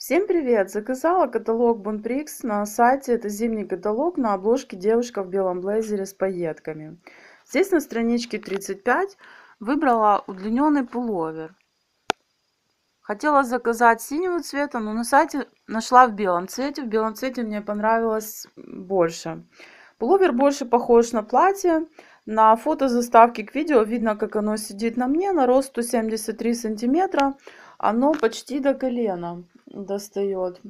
Всем привет! Заказала каталог Bonprix на сайте. Это зимний каталог на обложке девушка в белом блейзере с пайетками. Здесь на страничке 35 выбрала удлиненный пуловер. Хотела заказать синего цвета, но на сайте нашла в белом цвете. В белом цвете мне понравилось больше. Пуловер больше похож на платье. На фото заставки к видео видно, как оно сидит на мне. На рост 173 сантиметра. Оно почти до колена достает.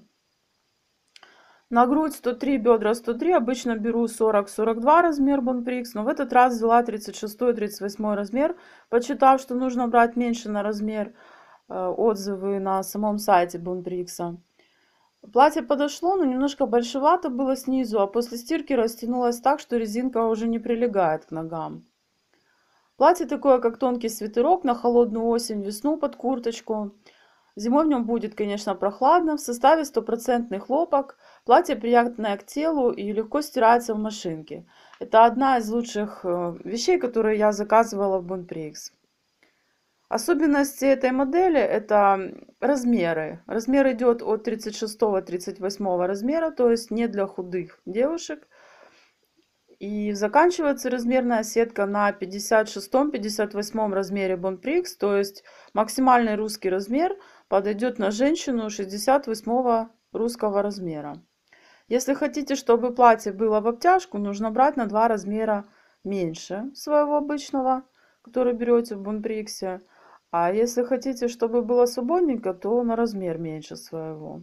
На грудь 103, бедра 103. Обычно беру 40-42 размер бонприкс, но в этот раз взяла 36-38 размер, почитав, что нужно брать меньше на размер э, отзывы на самом сайте бонприкса. Платье подошло, но немножко большевато было снизу, а после стирки растянулось так, что резинка уже не прилегает к ногам. Платье такое, как тонкий свитерок на холодную осень, весну под курточку – Зимой в нем будет, конечно, прохладно. В составе стопроцентный хлопок. Платье приятное к телу и легко стирается в машинке. Это одна из лучших э, вещей, которые я заказывала в Бунприкс. Особенности этой модели это размеры. Размер идет от 36-38 размера, то есть не для худых девушек – и заканчивается размерная сетка на 56-58 размере бонприкс, то есть максимальный русский размер подойдет на женщину 68 русского размера. Если хотите, чтобы платье было в обтяжку, нужно брать на 2 размера меньше своего обычного, который берете в бонприксе. А если хотите, чтобы было свободненько, то на размер меньше своего.